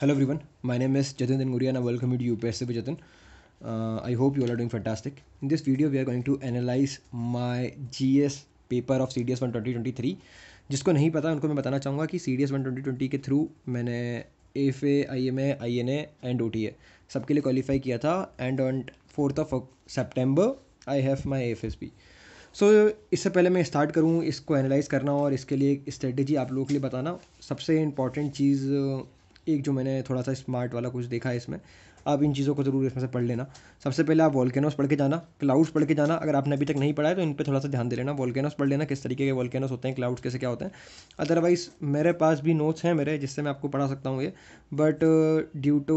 Hello everyone, my name is Jatin Denguria and I welcome you to UPSC Jatin. Are uh, I hope in this video we are going to analyse my G S paper of C D S one twenty twenty 2023. जिसको नहीं पता उनको मैं बताना चाहूँगा कि C D S one twenty twenty के through मैंने F A I M A I N A and O T A सबके लिए क्वालिफाई किया था and on fourth of September I have my F S P so इससे पहले मैं start करूँ इसको एनालाइज करना और इसके लिए एक स्ट्रेटेजी आप लोगों के लिए बताना सबसे इम्पॉर्टेंट चीज़ एक जो मैंने थोड़ा सा स्मार्ट वाला कुछ देखा है इसमें आप इन चीज़ों को ज़रूर इसमें से पढ़ लेना सबसे पहले आप वॉलकैनोस पढ़ के जाना क्लाउड्स पढ़ के जाना अगर आपने अभी तक नहीं पढ़ा है तो इन पर थोड़ा सा ध्यान दे लेना वॉलकैनोस पढ़ लेना किस तरीके के वॉलकैनोस होते हैं क्लाउड्स कैसे क्या होते हैं अदरवाइज़ मेरे पास भी नोट्स हैं मेरे जिससे मैं आपको पढ़ा सकता हूँ ये but due to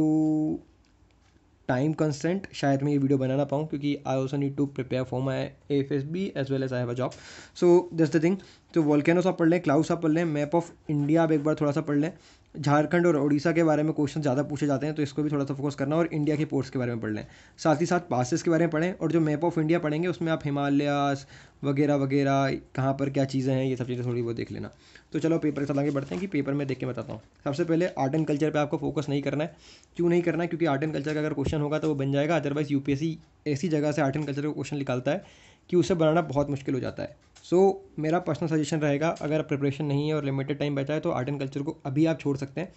time constraint शायद मैं ये वीडियो बना ना पाऊँ क्योंकि I also need to prepare for my F S B as well as I have a job so just the thing तो वॉलकैनोस आप पढ़ लें क्लाउड्स आप पढ़ लें मैप ऑफ इंडिया आप एक बार थोड़ा सा पढ़ लें झारखंड और उड़ीसा के बारे में क्वेश्चन ज़्यादा पूछे जाते हैं तो इसको भी थोड़ा सा फोकस करना और इंडिया के पोर्ट्स के बारे में पढ़ लें साथ ही साथ पासेस के बारे में पढ़ें और जो मैप ऑफ इंडिया पढ़ेंगे उसमें आप हिमालयास वगैरह वगैरह कहाँ पर क्या चीज़ें हैं ये सब चीज़ें थोड़ी बहुत देख लेना तो चलो पेपर के साथ आगे बढ़ते हैं कि पेपर में देख के बताता हूँ सबसे पहले आर्ट एंड कल्चर पर आपको फोकस नहीं करना है क्यों नहीं करना है क्योंकि आर्ट एंड कल्चर का अगर क्वेश्चन होगा तो वो बन जाएगा अदरवाइज़ यू ऐसी जगह से आर्ट एंड कल्चर का क्वेश्चन निकालता है कि उसे बनाना बहुत मुश्किल हो जाता है सो so, मेरा पर्सनल सजेशन रहेगा अगर प्रिपरेशन नहीं है और लिमिटेड टाइम बचा है तो आर्ट एंड कल्चर को अभी आप छोड़ सकते हैं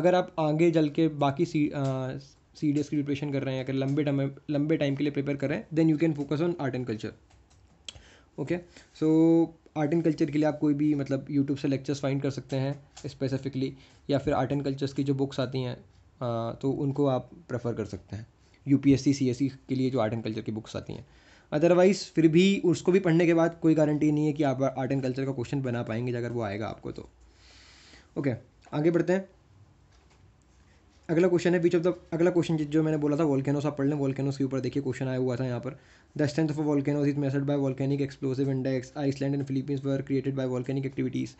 अगर आप आगे जल के बाकी सी सी डी एस की प्रिपरेशन कर रहे हैं अगर लंबे टाइम लंबे टाइम के लिए प्रिपेयर कर रहे हैं then you can focus on art and culture okay so art and culture के लिए आप कोई भी मतलब यूट्यूब से लेक्चर्स फाइंड कर सकते हैं स्पेसिफिकली या फिर आर्ट एंड कल्चर्स की जो बुक्स आती हैं तो उनको आप प्रेफर कर सकते हैं U P S C C S C के लिए जो आर्ट एंड कल्चर की बुक्स आती हैं अदरवाइज़ फिर भी उसको भी पढ़ने के बाद कोई गारंटी नहीं है कि आप आर्ट एंड कल्चर का क्वेश्चन बना पाएंगे अगर वो आएगा आपको तो ओके आगे बढ़ते हैं अगला क्वेश्चन है बीच ऑफ द अगला क्वेश्चन जो मैंने बोला था वॉल्केनोस आप पढ़ लें वॉल्केनोस के ऊपर देखिए क्वेश्चन आया हुआ था यहाँ पर the strength of volcanoes is measured by volcanic explosive index Iceland and Philippines were created by volcanic activities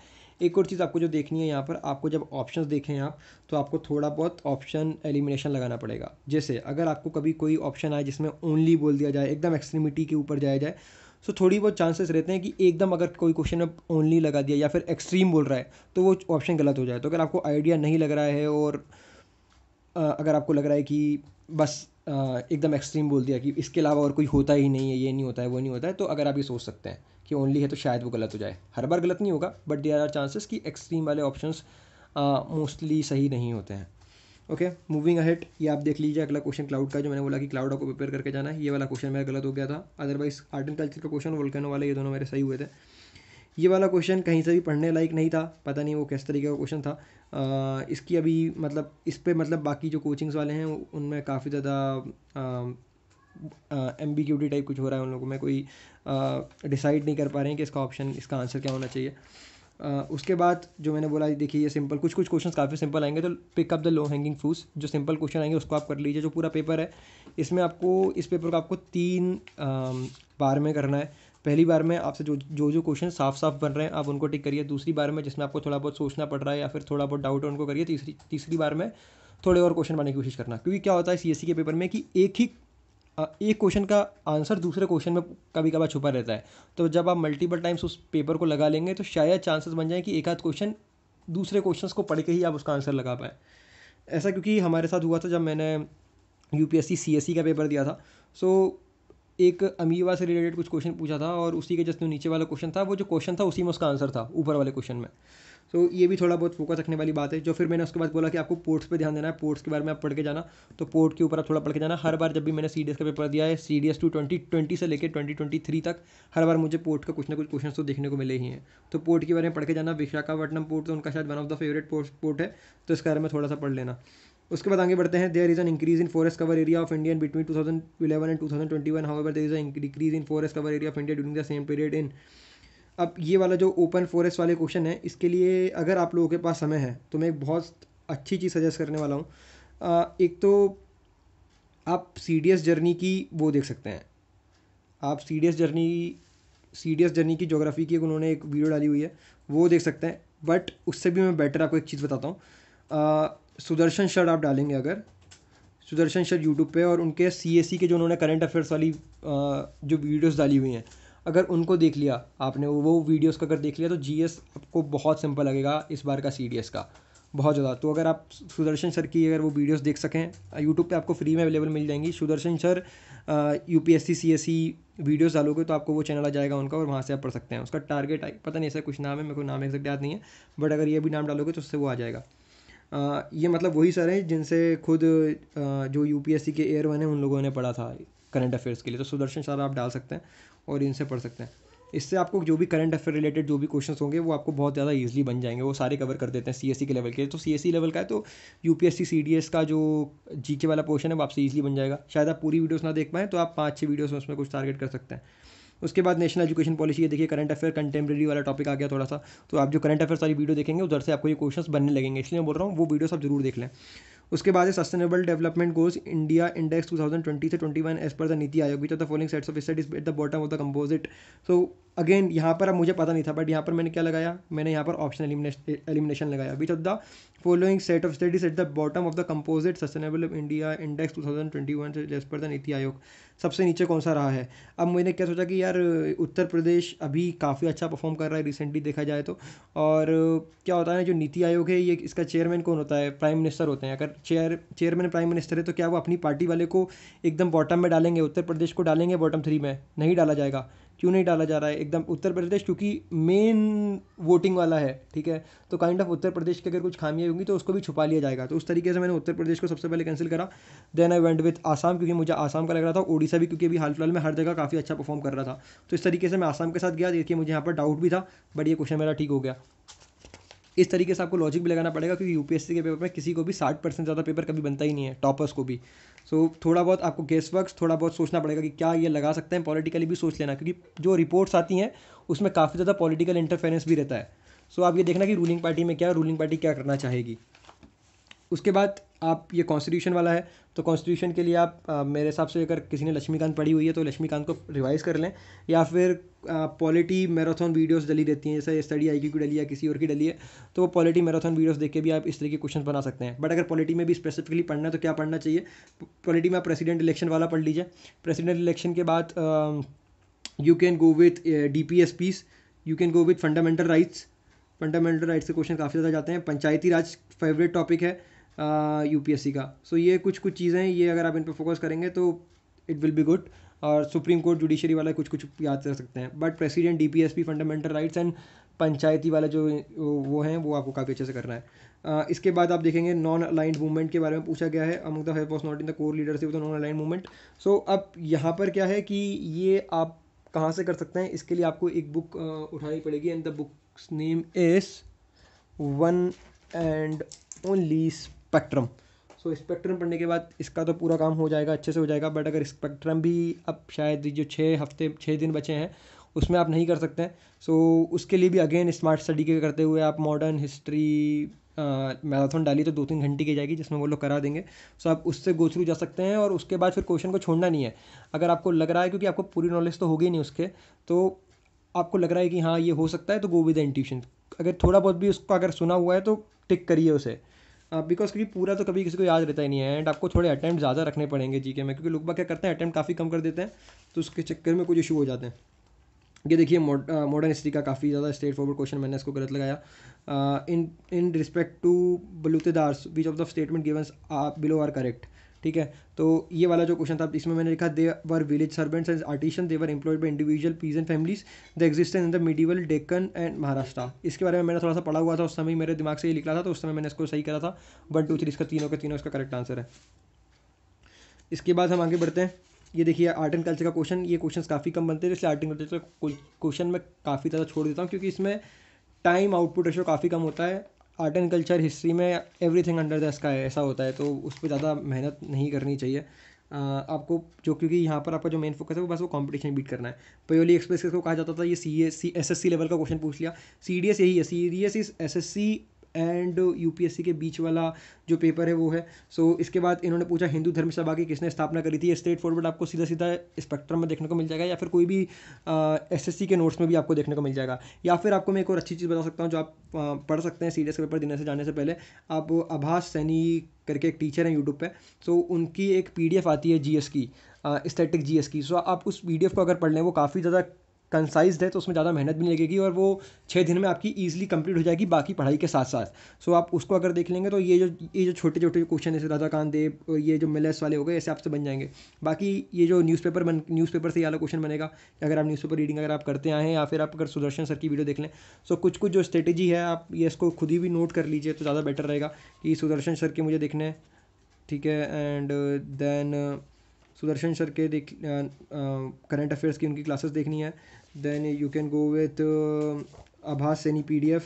एक और चीज़ आपको जो देखनी है यहाँ पर आपको जब ऑप्शन देखें आप तो आपको थोड़ा बहुत ऑप्शन एलिमिनेशन लगाना पड़ेगा जैसे अगर आपको कभी कोई ऑप्शन आए जिसमें ओनली बोल दिया जाए एकदम एक्सट्रीमिटी के ऊपर जाया जाए सो तो so, थोड़ी बहुत चांसेस रहते हैं कि एकदम अगर कोई क्वेश्चन में ओनली लगा दिया या फिर एक्सट्रीम बोल रहा है तो वो ऑप्शन गलत हो जाए तो अगर आपको आइडिया नहीं लग रहा है और अगर आपको लग रहा है कि बस एकदम एक्सट्रीम बोल दिया कि इसके अलावा और कोई होता ही नहीं है ये नहीं होता है वो नहीं होता है तो अगर आप ये सोच सकते हैं कि ओनली है तो शायद वो गलत हो जाए हर बार गलत नहीं होगा बट देर आर चांसेस कि एक्सट्रीम वाले ऑप्शन मोस्टली सही नहीं होते हैं ओके मूविंग अहेड ये आप देख लीजिए अगला क्वेश्चन क्लाउड का जो मैंने बोला कि क्लाउड आपको प्रिपेयर करके जाना है ये वाला क्वेश्चन मेरा गलत हो गया था अदरवाइज आर्ट एंड कल्चर का क्वेश्चन वोल्केनो वाले ये दोनों मेरे सही हुए थे ये वाला क्वेश्चन कहीं से भी पढ़ने लायक नहीं था पता नहीं वो किस तरीके का क्वेश्चन था इसकी अभी मतलब इस पर मतलब बाकी जो कोचिंग्स वाले हैं उनमें काफ़ी ज़्यादा एम बी क्यूटी टाइप कुछ हो रहा है उन लोगों में कोई डिसाइड नहीं कर पा रहे हैं कि इसका ऑप्शन इसका आंसर क्या होना चाहिए उसके बाद जो मैंने बोला देखिए ये सिंपल कुछ कुछ क्वेश्चंस काफ़ी सिंपल आएंगे तो pick up the low hanging fruits जो सिंपल क्वेश्चन आएंगे उसको आप कर लीजिए जो पूरा पेपर है इसमें आपको इस पेपर को आपको तीन बार में करना है पहली बार में आपसे जो जो जो क्वेश्चन साफ साफ बन रहे हैं आप उनको टिक करिए दूसरी बार में जिसमें आपको थोड़ा बहुत सोचना पड़ रहा है या फिर थोड़ा बहुत डाउट है उनको करिए तीसरी तीसरी बार में थोड़े और क्वेश्चन बनाने की कोशिश करना क्योंकि क्या होता है सी e के पेपर में कि एक ही एक क्वेश्चन का आंसर दूसरे क्वेश्चन में कभी कभार छुपा रहता है तो जब आप मल्टीपल टाइम्स उस पेपर को लगा लेंगे तो शायद चांसेस बन जाए कि एक आध क्वेश्चन दूसरे क्वेश्चंस को पढ़ के ही आप उसका आंसर लगा पाएँ ऐसा क्योंकि हमारे साथ हुआ था जब मैंने यू पी एस का पेपर दिया था सो एक अमीबा से रिलेटेड कुछ क्वेश्चन पूछा था और उसी के जस्ट नीचे वाला क्वेश्चन था वो जो क्वेश्चन था उसी में उसका आंसर था ऊपर वाले क्वेश्चन में तो so, ये भी थोड़ा बहुत फोकस रखने वाली बात है जो फिर मैंने उसके बाद बोला कि आपको पोर्ट्स पे ध्यान देना है पोर्ट्स के बारे में आप पढ़ के जाना तो पोर्ट के ऊपर आप थोड़ा पढ़ के जाना हर बार जब भी मैंने सी का पेपर दिया है C D S two twenty twenty से लेकर ट्वेंटी ट्वेंटी थ्री तक हर बार मुझे पोर्ट का कुछ ना कुछ क्वेश्चन तो देखने को मिले ही हैं तो पोर्ट के बारे में पढ़ के जाना विशाखापट्टनम पोर्ट तो उनका शायद one of the favourite port port है तो इसके बारे में थोड़ा सा पढ़ लेना उसके बाद आगे बढ़ते हैं there is an increase in forest cover area of India between two thousand eleven and two thousand twenty one how is decrease in forest cover area of India during the same period in अब ये वाला जो open forest वाले question है इसके लिए अगर आप लोगों के पास समय है तो मैं एक बहुत अच्छी चीज़ सजेस्ट करने वाला हूँ एक तो आप सी डी एस जर्नी की वो देख सकते हैं आप C D S journey C D S journey की जोग्राफी की उन्होंने एक वीडियो डाली हुई है वो देख सकते हैं बट उससे भी मैं बेटर आपको एक चीज़ बताता हूँ सुदर्शन शर आप डालेंगे अगर सुदर्शन शर्ट यूट्यूब पे और उनके सी के जो उन्होंने करंट अफेयर्स वाली जो वीडियोस डाली हुई हैं अगर उनको देख लिया आपने वो वीडियोस का अगर देख लिया तो जीएस आपको बहुत सिंपल लगेगा इस बार का सीडीएस का बहुत ज़्यादा तो अगर आप सुदर्शन सर की अगर वो वीडियोस देख सकें यूट्यूब पे आपको फ्री में अवेलेबल मिल जाएंगी Sudarshan sir U P S C C C S videos डालोगे तो आपको वो चैनल आ जाएगा उनका और वहाँ से आप पढ़ सकते हैं उसका टारगेट पता नहीं ऐसा कुछ नाम है मेरे को नाम एक्जैक्ट याद नहीं है बट अगर ये भी नाम डालोगे तो उससे वो आ जाएगा ये मतलब वही सर हैं जिनसे खुद जो यू पी एस सी के एयर वन है उन लोगों ने पढ़ा था करंट अफेयर्स के लिए तो सुदर्शन सर आप डाल सकते हैं और इनसे पढ़ सकते हैं इससे आपको जो भी करंट अफेयर रिलेटेड जो भी क्वेश्चन होंगे वो आपको बहुत ज़्यादा ईजिली बन जाएंगे वो सारे कवर कर देते हैं सी एस सी के लेवल के तो सी एस सी लेवल का है तो U P S C C D S का जो जी के वाला पोर्शन है वो आपसे ईजिली बन जाएगा शायद आप पूरी वीडियोस ना देख पाएँ तो आप पाँच छः वीडियोस में उसमें कुछ टारगेट कर सकते हैं उसके बाद नेशनल एजुकेशन पॉलिसी ये देखिए करंट अफेयर कंटेम्प्रेरी वाला टॉपिक आ गया थोड़ा सा तो आप जो करंट अफेयर सारी वीडियो देखेंगे उधर से आपको ये क्वेश्चन बनने लगेंगे इसलिए मैं बोल रहा हूँ वो वीडियो सब जरूर देख लें उसके बाद sustainable development goals India index 2020 से 21 एज पर the NITI Aayog which of the following sets of studies at the bottom of the composite so again यहाँ पर अब मुझे पता नहीं था बट यहाँ पर मैंने क्या लगाया मैंने यहाँ पर ऑप्शन एलिमिनेशन लगाया which of the following set of studies at the bottom of the composite sustainable India index two thousand twenty one से एज पर द नीति आयोग सबसे नीचे कौन सा रहा है अब मैंने क्या सोचा कि यार उत्तर प्रदेश अभी काफ़ी अच्छा परफॉर्म कर रहा है रिसेंटली देखा जाए तो और क्या होता है जो नीति आयोग है ये इसका चेयरमैन कौन होता है प्राइम मिनिस्टर होते हैं अगर चेयर चेयरमैन प्राइम मिनिस्टर है तो क्या वो अपनी पार्टी वाले को एकदम बॉटम में डालेंगे उत्तर प्रदेश को डालेंगे बॉटम थ्री में नहीं डाला जाएगा क्यों नहीं डाला जा रहा है एकदम उत्तर प्रदेश क्योंकि मेन वोटिंग वाला है ठीक है तो काइंड ऑफ उत्तर प्रदेश की अगर कुछ खामियाँ होंगी तो उसको भी छुपा लिया जाएगा तो उस तरीके से मैंने उत्तर प्रदेश को सबसे पहले कैंसिल करा then I went with Assam क्योंकि मुझे आसाम का लग रहा था उड़ीसा भी क्योंकि अभी हाल फिलहाल में हर जगह काफ़ी अच्छा परफॉर्म कर रहा था तो इस तरीके से मैं आसाम के साथ गया देखिए मुझे यहाँ पर डाउट भी था बट ये क्वेश्चन मेरा ठीक हो गया इस तरीके से आपको लॉजिक भी लगाना पड़ेगा क्योंकि यूपीएससी के पेपर में किसी को भी साठ परसेंट ज़्यादा पेपर कभी बनता ही नहीं है टॉपर्स को भी सो so, थोड़ा बहुत आपको गेस वर्क थोड़ा बहुत सोचना पड़ेगा कि क्या ये लगा सकते हैं पॉलिटिकली भी सोच लेना क्योंकि जो रिपोर्ट्स आती हैं उसमें काफ़ी ज़्यादा पॉलिटिकल इंटरफेरेंस भी रहता है सो so, आप ये देखना कि रूलिंग पार्टी में क्या रूलिंग पार्टी क्या करना चाहेगी उसके बाद आप ये कॉन्स्टिट्यूशन वाला है तो कॉन्स्टिट्यूशन के लिए आप आ, मेरे हिसाब से अगर किसी ने लक्ष्मीकांत पढ़ी हुई है तो लक्ष्मीकांत को रिवाइज़ कर लें या फिर पॉलिटी मैराथन वीडियोस डली देती हैं जैसे स्टडी आई की डली या किसी और की डली है तो वो पॉलिटी मैराथन वीडियोस देख के भी आप इस तरह के क्वेश्चन बना सकते हैं बट अगर पॉलिटी में भी स्पेसिफिकली पढ़ना है तो क्या पढ़ना चाहिए पॉलिटी में आप प्रेसिडेंट इलेक्शन वाला पढ़ लीजिए प्रेसिडेंट इलेक्शन के बाद you can go with D P S peace you can go with fundamental rights fundamental rights के क्वेश्चन काफ़ी ज़्यादा जाते हैं पंचायती राज फेवरेट टॉपिक है यू पी एस सी का सो so, ये कुछ कुछ चीज़ें हैं ये अगर आप इन पर फोकस करेंगे तो इट विल बी गुड और सुप्रीम कोर्ट जुडिशरी वाला कुछ कुछ याद कर सकते हैं but president D P S P fundamental rights and Panchayati वाला जो वो हैं वो आपको काफ़ी अच्छे से करना है आ, इसके बाद आप देखेंगे नॉन अलाइंड मूवमेंट के बारे में पूछा गया है among the help was not in the core leadership the non aligned movement so अब यहाँ पर क्या है कि ये आप कहाँ से कर सकते हैं इसके लिए आपको एक बुक उठानी पड़ेगी and the book's name is one and only spectrum so spectrum पढ़ने के बाद इसका तो पूरा काम हो जाएगा अच्छे से हो जाएगा बट अगर स्पेक्ट्रम भी अब शायद जो छः हफ्ते छः दिन बचे हैं उसमें आप नहीं कर सकते हैं सो so, उसके लिए भी अगेन स्मार्ट स्टडी के करते हुए आप मॉडर्न हिस्ट्री मैराथन डाली तो दो तीन घंटे की जाएगी जिसमें वो लोग करा देंगे सो so, आप उससे गो थ्रू जा सकते हैं और उसके बाद फिर क्वेश्चन को छोड़ना नहीं है अगर आपको लग रहा है क्योंकि आपको पूरी नॉलेज तो होगी नहीं उसके तो आपको लग रहा है कि हाँ ये हो सकता है तो गो विद इंट्यूशन अगर थोड़ा बहुत भी उसको अगर सुना हुआ है तो टिक करिए उसे बिकॉज uh, क्योंकि पूरा तो कभी किसी को याद रहता ही नहीं है एंड आपको थोड़े अटैम्प्ट ज़्यादा रखने पड़ेंगे जीके में क्योंकि लोग क्या करते हैं अटैम्प्ट काफ़ी कम कर देते हैं तो उसके चक्कर में कुछ इशू हो जाते हैं ये देखिए मॉडर्न हिस्ट्री uh, का काफ़ी ज़्यादा स्ट्रेट फॉरवर्ड क्वेश्चन मैंने इसको गलत लगाया in in respect to balutedars which of the statement givens below are correct ठीक है तो ये वाला जो क्वेश्चन था इसमें मैंने लिखा they were village servants and artisan they were employed by individual peas and families the existence in the medieval Deccan and Maharashtra इसके बारे में मैंने थोड़ा सा पढ़ा हुआ था उस समय मेरे दिमाग से ये निकला था तो उस समय मैंने इसको सही करा था वन टू थ्री इसका तीनों के तीनों इसका करेक्ट आंसर है इसके बाद हम आगे बढ़ते हैं ये देखिए आर्ट एंड कल्चर का क्वेश्चन ये क्वेश्चन काफ़ी कम बनते हैं इसलिए आर्ट एंड कल्चर का क्वेश्चन मैं काफ़ी ज़्यादा छोड़ देता हूँ क्योंकि इसमें टाइम आउटपुट रेशो काफ़ी कम होता है आर्ट एंड कल्चर हिस्ट्री में एवरीथिंग अंडर द स्काई ऐसा होता है तो उस पर ज़्यादा मेहनत नहीं करनी चाहिए आपको जो क्योंकि यहाँ पर आपका जो मेन फोकस है वो बस वो कंपटीशन बीट करना है पयोली एक्सप्रेस को कहा जाता था ये C S C S S C level का क्वेश्चन पूछ लिया सी डी एस यही है C D S is S S C and UPSC के बीच वाला जो पेपर है वो है सो so, इसके बाद इन्होंने पूछा हिंदू धर्म सभा की किसने स्थापना करी थी स्ट्रेट फॉरवर्ड आपको सीधा सीधा स्पेक्ट्रम में देखने को मिल जाएगा या फिर कोई भी एस सी के नोट्स में भी आपको देखने को मिल जाएगा या फिर आपको मैं एक और अच्छी चीज़ बता सकता हूँ जो आप पढ़ सकते हैं सीरियस पेपर देने से जाने से पहले आप आभास सैनी करके एक टीचर हैं यूट्यूब पर सो so, उनकी एक पी आती है एस की स्टेटिक जी की सो आप उस पी को अगर पढ़ लें वो काफ़ी ज़्यादा कंसाइज है तो उसमें ज़्यादा मेहनत भी नहीं लगेगी और वो छः दिन में आपकी ईज़िली कंप्लीट हो जाएगी बाकी पढ़ाई के साथ साथ सो आप उसको अगर देख लेंगे तो ये जो ये जो छोटे छोटे क्वेश्चन जैसे राधाकांत देव और ये जो मिलर्स वाले हो गए ऐसे आपसे बन जाएंगे बाकी ये जो न्यूज़पेपर बन न्यूज़पेपर से ये वाला क्वेश्चन बनेगा अगर आप न्यूज़पेपर रीडिंग अगर आप करते आए हैं या फिर आप अगर सुदर्शन सर की वीडियो देख लें सो कुछ कुछ जो स्ट्रेटेजी है आप ये इसको खुद ही भी नोट कर लीजिए तो ज़्यादा बेटर रहेगा कि सुदर्शन सर के मुझे देखने ठीक है एंड देन सुदर्शन सर के देख करंट अफेयर्स की उनकी क्लासेस देखनी है then you can go with uh, Abhas any PDF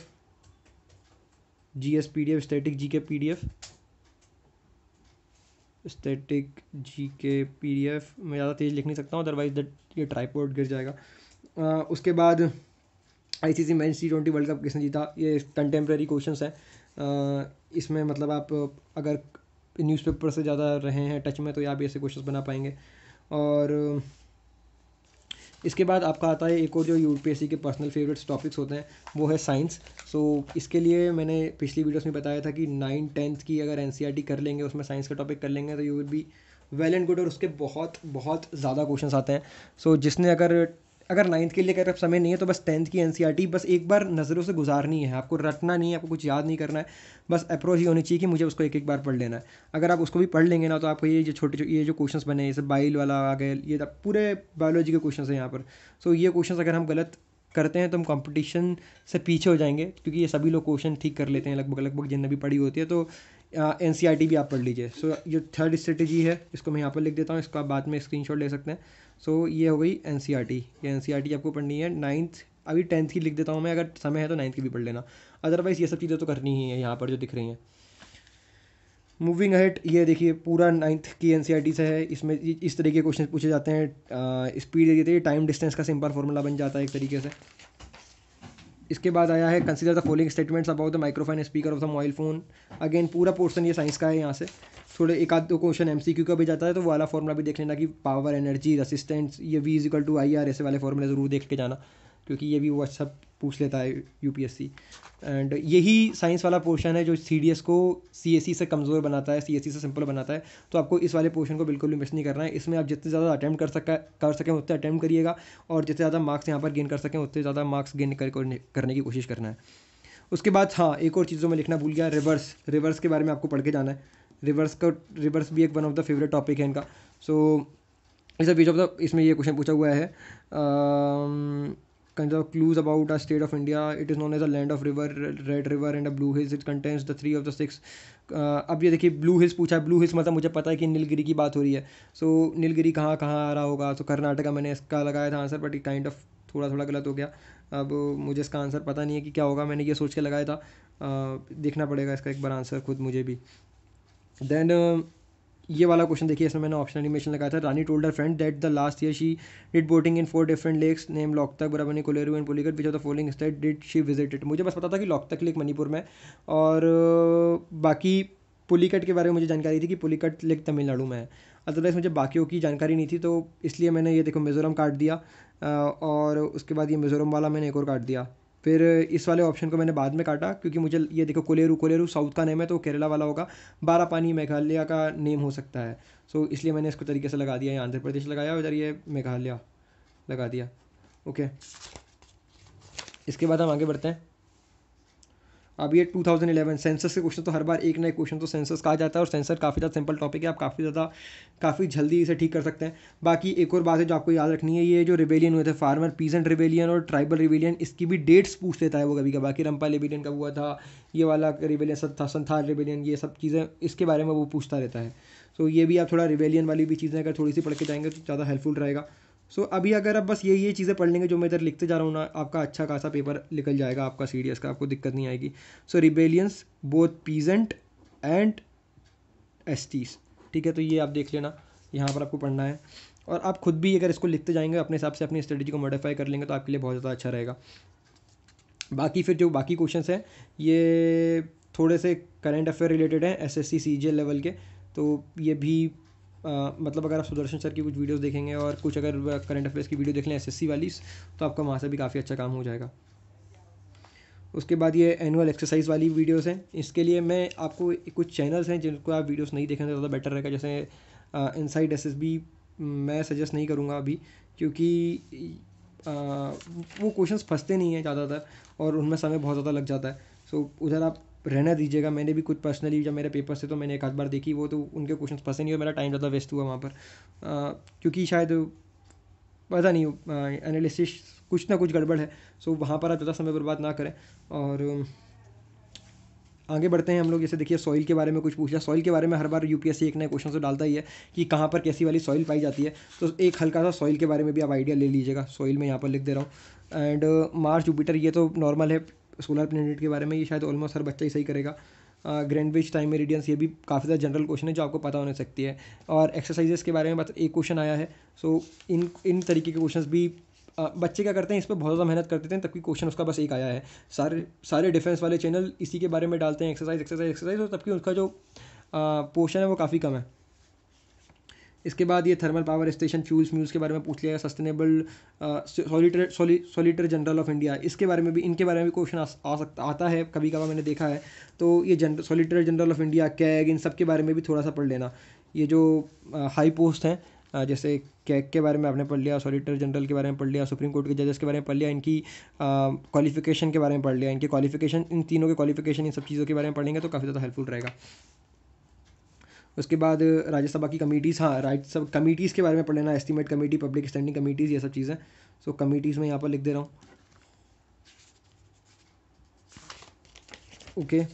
GS PDF static GK PDF static G K P D F मैं ज़्यादा तेज़ लिख नहीं सकता हूँ अदरवाइज दैट ये ट्राईपोर्ट गिर जाएगा आ, उसके बाद I C C match T twenty world cup किसने जीता ये कंटेम्प्रेरी क्वेश्चन हैं इसमें मतलब आप अगर न्यूज़पेपर से ज़्यादा रहे हैं टच में तो आप ऐसे क्वेश्चन बना पाएंगे और इसके बाद आपका आता है एक और जो यू के पर्सनल फेवरेट्स टॉपिक्स होते हैं वो है साइंस सो इसके लिए मैंने पिछली वीडियोस में बताया था कि नाइन टेंथ की अगर एन e कर लेंगे उसमें साइंस का टॉपिक कर लेंगे तो you will be well and good और उसके बहुत बहुत ज़्यादा क्वेश्चन आते हैं सो so, जिसने अगर अगर नाइन्थ के लिए अगर आप समय नहीं है तो बस टेंथ की एन e बस एक बार नज़रों से गुजारनी है आपको रटना नहीं है आपको कुछ याद नहीं करना है बस अप्रोच ये होनी चाहिए कि मुझे उसको एक एक बार पढ़ लेना है अगर आप उसको भी पढ़ लेंगे ना तो आपको ये जो छोटे ये जो क्वेश्चन बने जैसे बाइल वाला आ गए ये पूरे बायोलॉजी के क्वेश्चन हैं यहाँ पर सो ये क्वेश्चन अगर हम गलत करते हैं तो हम कंपटीशन से पीछे हो जाएंगे क्योंकि ये सभी लोग क्वेश्चन ठीक कर लेते हैं लगभग लगभग जिनने भी पढ़ी होती है तो एन टी e भी आप पढ़ लीजिए सो so, ये थर्ड स्ट्रेटेजी है इसको मैं यहाँ पर लिख देता हूँ इसको आप बाद में स्क्रीनशॉट ले सकते हैं सो so, ये हो गई एन सी आर टी ये एन सी आर टी आपको पढ़नी है नाइन्थ अभी टेंथ की लिख देता हूँ मैं अगर समय है तो नाइन्थ की भी पढ़ लेना अदरवाइज़ ये सब चीज़ें तो करनी ही है यहाँ पर जो दिख रही हैं मूविंग हेट ये देखिए पूरा नाइन्थ की एन e से है इसमें इस तरीके के क्वेश्चन पूछे जाते हैं स्पीड दे देते टाइम डिस्टेंस का सिंपल फॉर्मूला बन जाता है एक तरीके से इसके बाद आया है consider the following statements about the microphone speaker of the mobile phone again पूरा पोर्शन ये साइंस का है यहाँ से थोड़े एक आध दो क्वेश्चन एम सी क्यू का भी जाता है तो वो वाला फॉर्मूला भी देख लेना कि पावर एनर्जी रसिस्टेंस ये V equal to I R ऐसे वाले फॉर्मूले ज़रूर देख के जाना क्योंकि ये भी व्हाट्सअप पूछ लेता है यूपीएससी एंड यही साइंस वाला पोर्शन है जो सीडीएस को सीएससी e से कमज़ोर बनाता है सीएससी e से सिंपल बनाता है तो आपको इस वाले पोर्शन को बिल्कुल भी मिस नहीं करना है इसमें आप जितने ज़्यादा अटैम्प्ट कर सक कर सकें उतने अटैम्प्ट करिएगा और जितने ज़्यादा मार्क्स यहाँ पर गेन कर सकें उतने ज़्यादा मार्क्स गेन कर, करने की कोशिश करना है उसके बाद हाँ एक और चीज़ जो मैं लिखना भूल गया रिवर्स रिवर्स के बारे में आपको पढ़ के जाना है रिवर्स का रिवर्स भी एक one of the favourite topic है इनका सो इस बीच ऑफ द इसमें ये क्वेश्चन पूछा हुआ है kinds of clues about our state of India. It is known as a land of river, red river and a blue hills. It contains the three of the six. Uh, अब ये देखिए blue hills पूछा है blue hills मतलब मुझे पता है कि नीलगिरी की बात हो रही है सो so, नीलगिरी कहाँ कहाँ आ रहा होगा तो so, कर्नाटका मैंने इसका लगाया था आंसर बट काइंड ऑफ थोड़ा थोड़ा गलत हो गया अब मुझे इसका आंसर पता नहीं है कि क्या होगा मैंने ये सोच के लगाया था uh, देखना पड़ेगा इसका एक बार आंसर खुद मुझे भी देन ये वाला क्वेश्चन देखिए इसमें मैंने ऑप्शन एनिमेशन लगाया था Rani told her friend that the last year she did boating in four different lakes name Loktak Barapani Kolleru and Pulicat which of the following state did she visited मुझे बस पता था कि लॉकतक लेक मणिपुर में और बाकी पुलिकट के बारे में मुझे जानकारी थी कि पुलिकट लेक तमिलनाडु में है अदरवाइज़ मुझे बाकियों की जानकारी नहीं थी तो इसलिए मैंने ये देखो मिज़ोरम काट दिया और उसके बाद ये मिज़ोरम वाला मैंने एक और काट दिया फिर इस वाले ऑप्शन को मैंने बाद में काटा क्योंकि मुझे ये देखो कोलेरू कोलेरू साउथ का नेम है तो केरला वाला होगा बारा पानी मेघालय का नेम हो सकता है सो so, इसलिए मैंने इसको तरीके से लगा दिया ये आंध्र प्रदेश लगाया उधर ये मेघालय लगा दिया ओके okay. इसके बाद हम आगे बढ़ते हैं अब ये 2011 सेंसस के क्वेश्चन तो हर बार एक नए क्वेश्चन तो सेंसस का आ जाता है और सेंसर काफ़ी ज़्यादा सिंपल टॉपिक है आप काफ़ी ज़्यादा काफ़ी जल्दी इसे ठीक कर सकते हैं बाकी एक और बात है जो आपको याद रखनी है ये जो रिवेलियन हुए थे फार्मर पीजेंट रिवेलियन और ट्राइबल रिवेलियन इसकी भी डेट्स पूछ लेता है वो कभी कभी बाकी रंपा रिवेलियन का हुआ था ये वाला रिवेलियन था संथाल रिवेलियन ये सब चीज़ें इसके बारे में वो पूछता रहता है सो ये भी आप थोड़ा रिवेलियन वाली भी चीज़ें अगर थोड़ी सी पढ़ के जाएंगे तो ज़्यादा हेल्पफुल रहेगा सो अभी अगर आप बस ये ये चीज़ें पढ़ लेंगे जो मैं इधर लिखते जा रहा हूँ ना आपका अच्छा खासा पेपर निकल जाएगा आपका सी का आपको दिक्कत नहीं आएगी so rebellions both peasant and S ठीक है तो ये आप देख लेना यहाँ पर आपको पढ़ना है और आप खुद भी अगर इसको लिखते जाएंगे अपने हिसाब से अपनी स्ट्रेटेजी को मॉडिफाई कर लेंगे तो आपके लिए बहुत ज़्यादा अच्छा रहेगा बाकी फिर जो बाकी क्वेश्चंस हैं ये थोड़े से करंट अफेयर रिलेटेड हैं एसएससी सीजीएल लेवल के तो ये भी मतलब अगर आप सुदर्शन सर की कुछ वीडियोस देखेंगे और कुछ अगर करंट अफेयर्स की वीडियो देख लें एसएससी वाली तो आपका वहाँ से भी काफ़ी अच्छा काम हो जाएगा उसके बाद ये एनुअल एक्सरसाइज वाली वीडियोस हैं इसके लिए मैं आपको कुछ चैनल्स हैं जिनको आप वीडियोस नहीं देखें तो ज़्यादा बेटर रहेगा जैसे इनसाइड एसएसबी मैं सजेस्ट नहीं करूँगा अभी क्योंकि आ, वो क्वेश्चंस फंसते नहीं हैं ज़्यादातर और उनमें समय बहुत ज़्यादा लग जाता है सो उधर आप रहना दीजिएगा मैंने भी कुछ पर्सनली जब मेरे पेपर्स थे तो मैंने एक आध बार देखी वो तो उनके क्वेश्चन पसंद नहीं हुए मेरा टाइम ज़्यादा वेस्ट हुआ वहाँ पर क्योंकि शायद पता नहीं एनालिसिस कुछ ना कुछ गड़बड़ है सो वहाँ पर आप ज़्यादा समय बर्बाद ना करें और आगे बढ़ते हैं हम लोग जैसे देखिए सॉइल के बारे में कुछ पूछा सॉइल के बारे में हर बार यूपीएससी एक नए क्वेश्चन तो डालता ही है कि कहाँ पर कैसी वाली सॉइल पाई जाती है तो एक हल्का सा सॉइल के बारे में भी आप आइडिया ले लीजिएगा सॉइल में यहाँ पर लिख दे रहा हूँ एंड मार्स जुपिटर ये तो नॉर्मल है सोलर प्लेनेट के बारे में ये शायद ऑलमोस्ट हर बच्चा ही सही करेगा ग्रैंडविच टाइम मेरिडियंस ये भी काफ़ी ज़्यादा जनरल क्वेश्चन है जो आपको पता होने सकती है और एक्सरसाइजेस के बारे में बस एक क्वेश्चन आया है सो so, इन इन तरीके के क्वेश्चन भी आ, बच्चे क्या करते हैं इस पर बहुत ज़्यादा मेहनत करते हैं तब क्वेश्चन उसका बस एक आया है सारे सारे डिफेंस वाले चैनल इसी के बारे में डालते हैं एक्सरसाइज एक्सरसाइज एक्सरसाइज और तब उसका जो पोर्शन है वो काफ़ी कम है इसके बाद ये थर्मल पावर स्टेशन फ्यूल्स म्यूज़ के बारे में पूछ लिया sustainable solicitor solicitor general of India इसके बारे में भी इनके बारे में भी क्वेश्चन आ, आ सकता आता है कभी कभार मैंने देखा है तो ये जन solicitor general of India CAG इन सब के बारे में भी थोड़ा सा पढ़ लेना ये जो आ, हाई पोस्ट हैं uh, जैसे कैग के बारे में आपने पढ़ लिया सॉलिटर जनरल के बारे में पढ़ लिया सुप्रीम कोर्ट के जजेस के बारे में पढ़ लिया इनकी क्वालिफिकेशन uh, के बारे में पढ़ लिया इनके क्वालिफिकेशन इन तीनों के क्वालिफिकेशन इन सब चीज़ों के बारे में पढ़ेंगे तो काफ़ी ज़्यादा हेल्पफुल रहेगा उसके बाद राज्यसभा की कमेटीज़ हाँ राज्य सब कमेटीज़ के बारे में पढ़ लेना estimate committee public standing committees ये सब चीज़ें सो कमेटीज़ में यहाँ पर लिख दे रहा हूँ ओके okay.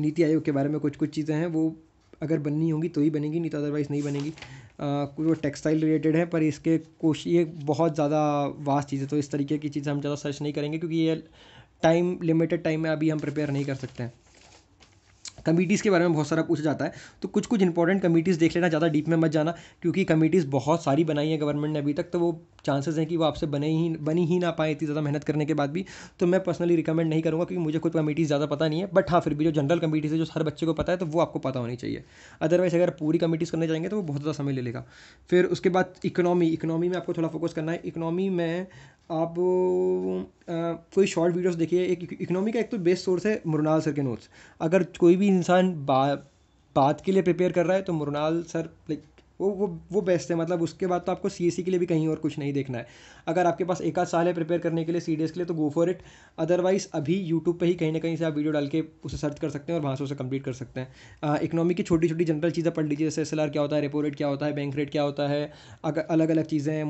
नीति आयोग के बारे में कुछ कुछ चीज़ें हैं वो अगर बननी होंगी तो ही बनेगी नहीं तो अदरवाइज़ नहीं बनेगी कुछ वो टेक्सटाइल रिलेटेड है पर इसके कोश ये बहुत ज़्यादा वास्ट चीज़ है तो इस तरीके की चीज़ हम ज़्यादा सर्च नहीं करेंगे क्योंकि ये टाइम लिमिटेड टाइम में अभी हम प्रिपेयर नहीं कर सकते हैं कमिटीज़ के बारे में बहुत सारा पूछा जाता है तो कुछ कुछ इंपॉर्टेंट कमिटीज़ देख लेना ज़्यादा डीप में मत जाना क्योंकि कमिटीज़ बहुत सारी बनाई है गवर्नमेंट ने अभी तक तो वो चांसेस हैं कि वो आपसे बने ही बनी ही ना पाए इतनी ज़्यादा मेहनत करने के बाद भी तो मैं पर्सनली रिकमेंड नहीं करूँगा क्योंकि मुझे खुद कमिटीज़ ज़्यादा पता नहीं है बट हाँ फिर भी जो जनरल कमेटीज़ है जो हर बच्चे को पता है तो वो आपको पता होनी चाहिए अदरवाइज अगर पूरी कमिटीज़ करने जाएंगे तो वो बहुत ज़्यादा समय ले लेगा फिर उसके बाद इकनॉमी इकनॉमी में आपको थोड़ा फोकस करना है इकनॉमी में आप कोई शॉर्ट वीडियोस देखिए एक इकोनॉमी का एक तो बेस्ट सोर्स है मुरनाल सर के नोट्स अगर कोई भी इंसान बा बात के लिए प्रिपेयर कर रहा है तो मुरनाल सर लाइक वो वो वो बेस्ट है मतलब उसके बाद तो आपको सी e के लिए भी कहीं और कुछ नहीं देखना है अगर आपके पास एक आध साल है प्रिपेयर करने के लिए सी के लिए तो गो फॉर इट अदरवाइज़ अभी यूट्यूब पे ही कहीं ना कहीं से आप वीडियो डाल के उसे सर्च कर सकते हैं और वहाँ से उसे कंप्लीट कर सकते हैं इकोनॉमी की छोटी छोटी जनरल चीज़ें पढ़ लीजिए जैसे एस क्या होता है रेपो रेट क्या होता है बैंक रेट क्या होता है अगर अलग अलग चीज़ें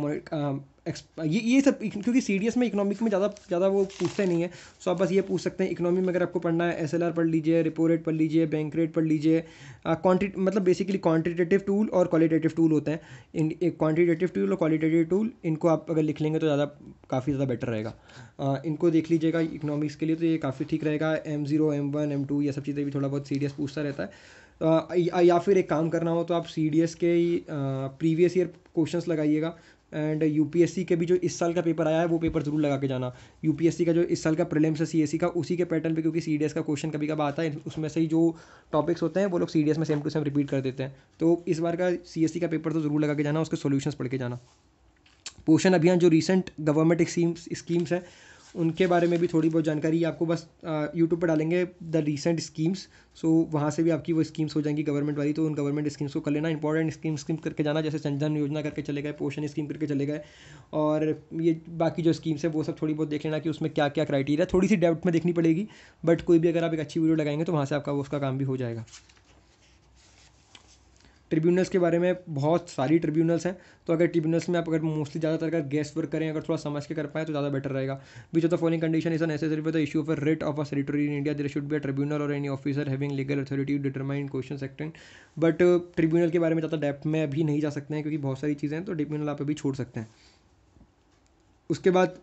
ये ये सब क्योंकि सी में इकोनॉमिक में ज़्यादा ज़्यादा वो पूछते नहीं है सो आप बस ये पूछ सकते हैं इकोनॉमी में अगर आपको पढ़ना है एस पढ़ लीजिए रिपो रेट पढ़ लीजिए बैंक रेट पढ़ लीजिए क्वान्टिट मतलब बेसिकली क्वान्टिटेटिव टूल और क्वालिटेटिव टूल होते हैं क्वान्टिटेटिव टूल और क्वालिटेटिव टूल इनको आप अगर लिख लेंगे तो ज़्यादा काफ़ी ज़्यादा बेटर रहेगा आ, इनको देख लीजिएगा इकोनॉमिक्स के लिए तो ये काफ़ी ठीक रहेगा M zero M one M two ये सब चीज़ें भी थोड़ा बहुत सी पूछता रहता है या फिर एक काम करना हो तो आप सी के प्रीवियस ईयर क्वेश्चंस लगाइएगा एंड यूपीएससी के भी जो इस साल का पेपर आया है वो पेपर ज़रूर लगा के जाना यूपीएससी का जो इस साल का प्रीलिम्स है सीएससी e का उसी के पैटर्न पे क्योंकि सीडीएस का क्वेश्चन कभी कभी आता है उसमें से ही जो टॉपिक्स होते हैं वो लोग सीडीएस में सेम टू सेम रिपीट कर देते हैं तो इस बार का सीएससी e का पेपर तो ज़रूर लगा के जाना उसके सोल्यूशन पढ़ के जाना पोषण अभियान जो रिसेंट गवर्नमेंट स्कीम्स स्कीम्स हैं उनके बारे में भी थोड़ी बहुत जानकारी आपको बस यूट्यूब पर डालेंगे द रिसेंट स्कीम्स सो वहाँ से भी आपकी वो स्कीम्स हो जाएंगी गवर्नमेंट वाली तो उन गवर्नमेंट स्कीम्स को कर लेना इंपॉर्टेंट स्कीम स्कीम करके जाना जैसे जनधन योजना करके चले गए पोषण स्कीम करके चले गए और ये बाकी जो स्कीम्स है वो सब थोड़ी बहुत देख लेना कि उसमें क्या क्या क्राइटेरिया थोड़ी सी डेप्थ में देखनी पड़ेगी बट कोई भी अगर आप एक अच्छी वीडियो लगाएंगे तो वहाँ से आपका उसका काम भी हो जाएगा ट्रिब्यूनल्स के बारे में बहुत सारी ट्रिब्यूनल्स हैं तो अगर ट्रिब्यूनल्स में आप अगर मोस्टली ज़्यादातर अगर गेस्ट वर्क करें अगर थोड़ा समझ के कर पाए तो ज़्यादा बेटर रहेगा which of the following condition is necessary for the issue of a writ of a certiorari in India there should be a tribunal or any officer having legal authority determine question सेक्टेंट but tribunal के बारे में ज़्यादा depth में अभी नहीं जा सकते हैं क्योंकि बहुत सारी चीज़ें हैं तो ट्रिब्यूनल आप अभी छोड़ सकते हैं उसके बाद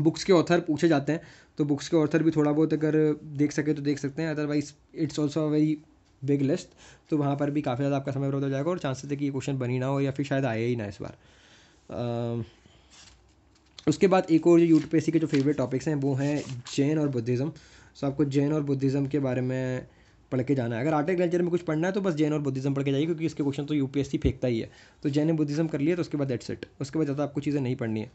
बुक्स के ऑथर पूछे जाते हैं तो बुक्स के ऑथर भी थोड़ा बहुत अगर देख सके तो देख सकते हैं otherwise it's also a very big list तो वहाँ पर भी काफ़ी ज़्यादा आपका समय बर्बाद हो जाएगा और चांसेस है कि ये क्वेश्चन बनी ना हो या फिर शायद आए ही ना इस बार उसके बाद एक और जो सी के जो फेवरेट टॉपिक्स हैं वो हैं जैन और बुद्धिज़्म सो आपको जैन और बुद्धिज़्म के बारे में पढ़ के जाना है अगर आर्टिकल कल्चर में कुछ पढ़ना है तो बस जैन और बुद्धिज्म पढ़ के जाइए क्योंकि इसके क्वेश्चन तो सी फेंकता ही है तो जैन और बुद्धिज्म कर लिया तो उसके बाद दैट्स इट उसके बाद ज़्यादा आपको चीज़ें नहीं पढ़नी है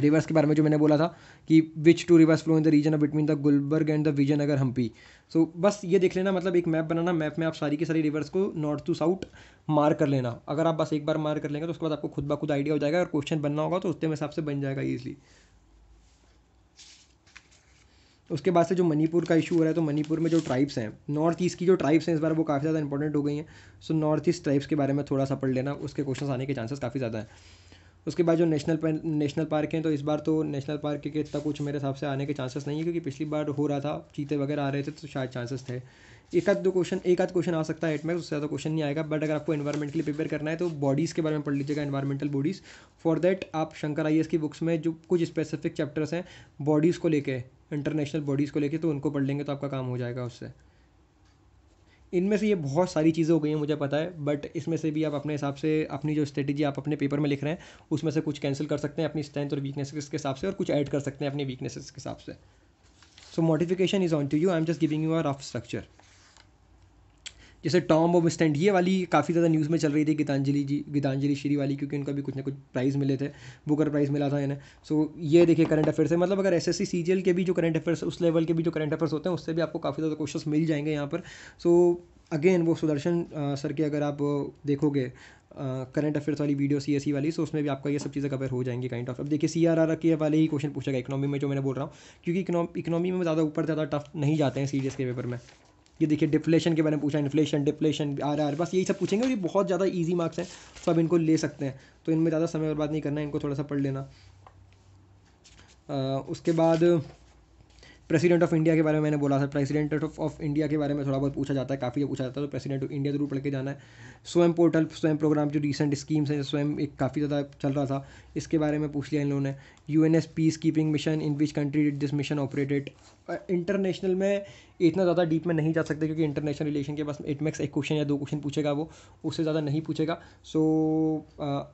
रिवर्स के बारे में जो मैंने बोला था कि which two rivers flow in the region between the Gulbarga and the Vijayanagar Hampi so बस ये देख लेना मतलब एक मैप बनाना मैप में आप सारी की सारी रिवर्स को नॉर्थ टू साउथ मार कर लेना अगर आप बस एक बार मार कर लेंगे तो उसके बाद आपको खुद ब खुद आइडिया हो जाएगा और क्वेश्चन बनना होगा तो उसके हिसाब से बन जाएगा ईजिली उसके बाद से जो मणिपुर का इशू हो रहा है तो मणिपुर में जो ट्राइब्स हैं नॉर्थ ईस्ट की जो ट्राइब्स हैं इस बार वो काफ़ी ज़्यादा इंपॉर्टेंट हो गई हैं सो नॉर्थ ईस्ट ट्राइब्स के बारे में थोड़ा सा पढ़ लेना उसके क्वेश्चन आने के चांसेस काफ़ी ज़्यादा हैं उसके बाद जो नेशनल नेशनल पार्क हैं तो इस बार तो नेशनल पार्क के इतना कुछ मेरे हिसाब से आने के चांसेस नहीं है क्योंकि पिछली बार हो रहा था चीते वगैरह आ रहे थे तो शायद चांसेस थे एक आध दो क्वेश्चन एक आध क्वेश्चन आ सकता है एट मैक्स उससे ज़्यादा क्वेश्चन नहीं आएगा बट अगर आपको इन्वायरमेंट के लिए प्रिपेयर करना है तो बॉडीज़ के बारे में पढ़ लीजिएगा इन्वायरमेंटल बॉडीज़ फॉर दैट आप शंकर आई की बुक्स में जो कुछ स्पेसिफिक चैप्टर्स हैं बॉडीज़ को लेके इंटरनेशनल बॉडीज़ को लेके तो उनको पढ़ लेंगे तो आपका काम हो जाएगा उससे इनमें से ये बहुत सारी चीज़ें हो गई हैं मुझे पता है बट इसमें से भी आप अपने हिसाब से अपनी जो स्ट्रेटेजी आप अपने पेपर में लिख रहे हैं उसमें से कुछ कैंसिल कर सकते हैं अपनी स्ट्रेंथ और वीकनेसेस के हिसाब से और कुछ ऐड कर सकते हैं अपनी वीकनेसेस के हिसाब से so modification is on to you I am just giving you are rough structure जैसे टॉम ऑफ स्टैंड ये वाली काफ़ी ज़्यादा न्यूज़ में चल रही थी गीतांजलि जी गीतांजलि श्री वाली क्योंकि उनका भी कुछ ना कुछ प्राइज़ मिले थे बुकर प्राइज़ मिला था इन्हें सो ये देखिए करंट अफेयर्स है मतलब अगर एस एस के भी जो करंट अफेयर्स उस लेवल के भी जो करंट अफेयर्स होते हैं उससे भी आपको काफ़ी ज़्यादा क्वेश्चन मिल जाएंगे यहाँ पर सो so, अगेन वो सुदर्शन सर के अगर आप देखोगे करंट अफेयर्स वाली वीडियो सी एस वाली सो उसमें भी आपका ये सब चीज़ें कवर हो जाएंगी काइंड ऑफ अब देखिए सी आर आर के वाले ही क्वेश्चन पूछेगा इकोनॉमी में जो मैंने बोल रहा हूँ क्योंकि इकोनॉमी में ज़्यादा ऊपर ज़्यादा टफ नहीं जाते हैं सी के पेपर में ये देखिए डिफ्लेशन के बारे में पूछा इन्फ्लेशन डिफ्लेशन आर आर बस यही सब पूछेंगे और ये बहुत ज़्यादा ईजी मार्क्स हैं तो आप इनको ले सकते हैं तो इनमें ज़्यादा समय बर्बाद नहीं करना है इनको थोड़ा सा पढ़ लेना उसके बाद प्रेसिडेंट ऑफ इंडिया के बारे में मैंने बोला था प्रेसिडेंट ऑफ इंडिया के बारे में थोड़ा बहुत पूछा जाता है काफ़ी पूछा जाता है तो प्रेसिडेंट ऑफ इंडिया जरूर पढ़ के जाना है स्वयं पोर्टल स्वयं प्रोग्राम जो रिसेंट स्कीम्स हैं स्वयं एक काफ़ी ज़्यादा चल रहा था इसके बारे में पूछ लिया इन लोगों ने U N S peace keeping mission in which country did this mission operated international में इतना ज़्यादा डीप में नहीं जा सकते क्योंकि इंटरनेशनल रिलेशन के पास इट मैक्स एक क्वेश्चन या दो क्वेश्चन पूछेगा वो उससे ज़्यादा नहीं पूछेगा सो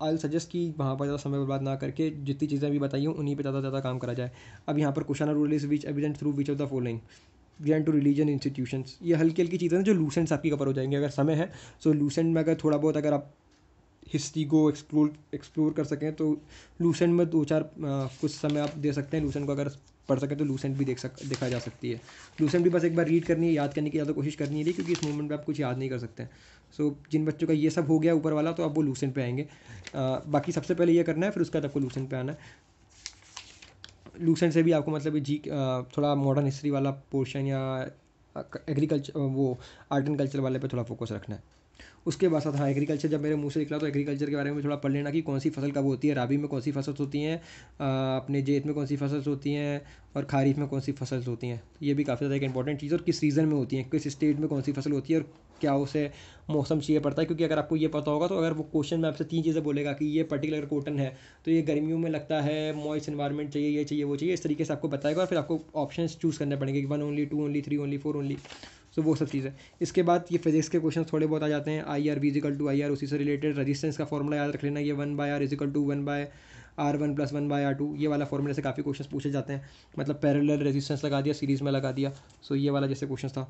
आई सजेस्ट कि वहाँ पर ज़्यादा समय बर्बाद ना करके जितनी चीज़ें अभी बताई हूँ उन्हीं पर ज़्यादा ज़्यादा काम करा जाए अब यहाँ पर question rule is which evident through which of the following we and to religion institution ये हल्की हल्की चीज़ें हैं जो लूसेंट्स आपकी कवर हो जाएंगे अगर समय है सो लूसेंट में अगर थोड़ा बहुत अगर आप हिस्ट्री को एक्सप्लोर एक्सप्लोर कर सकें तो लूसेंट में दो चार आ, uh, कुछ समय आप दे सकते हैं लूसेंट को अगर पढ़ सके तो लूसेंट भी देख सक देखा जा सकती है लूसेंट भी बस एक बार रीड करनी है याद करने की ज़्यादा कोशिश करनी है क्योंकि इस मोमेंट पर आप कुछ याद नहीं कर सकते हैं सो so, जिन बच्चों का ये सब हो गया ऊपर वाला तो आप वो लूसेंट पे आएंगे आ, बाकी सबसे पहले ये करना है फिर उसके बाद आपको लूसेंट पे आना है लूसेंट से भी आपको मतलब जी थोड़ा मॉडर्न हिस्ट्री वाला पोर्शन या एग्रीकल्चर वो आर्ट एंड कल्चर वाले पे थोड़ा फोकस रखना है उसके बाद साथ हाँ एग्रीकल्चर जब मेरे मुंह से निकला तो एग्रीकल्चर के बारे में थोड़ा पढ़ लेना कि कौन सी फसल कब होती है राबी में कौन सी फसल होती हैं अपने जेत में कौन सी फसल होती हैं और खारीफ में कौन सी फसल होती हैं ये भी काफ़ी ज़्यादा एक इंपॉर्टेंट चीज़ और किस सीज़न में होती हैं किस स्टेट में कौन सी फसल होती है और क्या उसे मौसम चाहिए पड़ता है क्योंकि अगर आपको ये पता होगा तो अगर वो क्वेश्चन में आपसे तीन चीज़ें बोलेगा कि ये पर्टिकुलर कॉटन है तो ये गर्मियों में लगता है मॉइस इन्वायरमेंट चाहिए ये चाहिए वो चाहिए इस तरीके से आपको बताएगा और फिर आपको ऑप्शन चूज़ करने पड़ेंगे one only two only three only four only so तो वो सब चीज़ है इसके बाद ये फिजिक्स के क्वेश्चन थोड़े बहुत आ जाते हैं I R equal to I R उसी से रिलेटेड रजिस्टेंस का फॉर्मूला याद रख लेना ये one by R equal to one by R one plus one by R two ये वाला फॉर्मूले से काफ़ी क्वेश्चन पूछे जाते हैं मतलब पैरेलल रेजिस्टेंस लगा दिया सीरीज़ में लगा दिया सो ये वाला जैसे क्वेश्चन था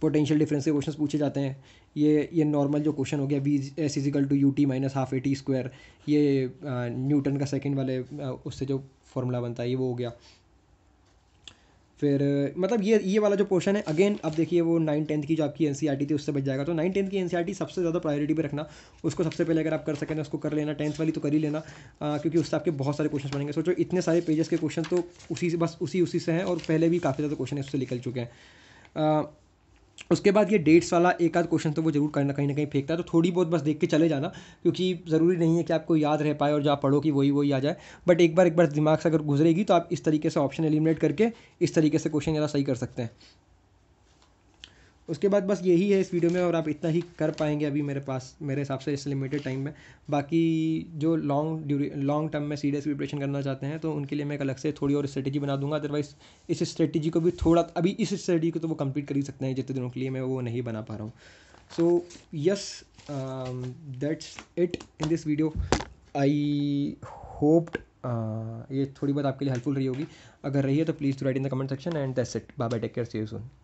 पोटेंशियल डिफरेंस के क्वेश्चन पूछे जाते हैं ये ये नॉर्मल जो क्वेश्चन हो गया V S equal to U T minus half A T square ये न्यूटन का सेकेंड वाले उससे जो फॉर्मूला बनता है ये वो हो गया फिर मतलब ये ये वाला जो पोर्शन है अगेन अब देखिए वो नाइन टेंथ की जो आपकी एन e थी उससे बच जाएगा तो नाइन टेंथ की एन e सबसे ज़्यादा प्रायोरिटी पर रखना उसको सबसे पहले अगर आप कर सकें तो उसको कर लेना टेंथ वाली तो कर ही लेना आ, क्योंकि उससे आपके बहुत सारे क्वेश्चन बनेंगे सोचो इतने सारे पेजेस के क्वेश्चन तो उसी से बस उसी उसी से हैं और पहले भी काफ़ी ज़्यादा क्वेश्चन उससे निकल चुके हैं उसके बाद ये डेट्स वाला एक आध क्वेश्चन तो वो जरूर करना कहीं ना कहीं फेंकता है तो थोड़ी बहुत बस देख के चले जाना क्योंकि ज़रूरी नहीं है कि आपको याद रह पाए और जो आप पढ़ो कि वही वही आ जाए बट एक बार एक बार दिमाग से अगर गुजरेगी तो आप इस तरीके से ऑप्शन एलिमिनेट करके इस तरीके से क्वेश्चन ज़्यादा सही कर सकते हैं उसके बाद बस यही है इस वीडियो में और आप इतना ही कर पाएंगे अभी मेरे पास मेरे हिसाब से इस लिमिटेड टाइम में बाकी जो लॉन्ग ड्यूरी लॉन्ग टर्म में सीरियस प्रिपरेशन करना चाहते हैं तो उनके लिए मैं एक अलग से थोड़ी और स्ट्रेटेजी बना दूंगा अदरवाइज इस स्ट्रेटेजी को भी थोड़ा अभी इस स्ट्रेटेजी को तो वो कंप्लीट कर ही सकते हैं जितने दिनों के लिए मैं वो नहीं बना पा रहा हूँ so yes that's it in this video I hoped ये थोड़ी बहुत आपके लिए हेल्पफुल रही होगी अगर रही है तो please to write in the comment section and that's it bye bye take care see you soon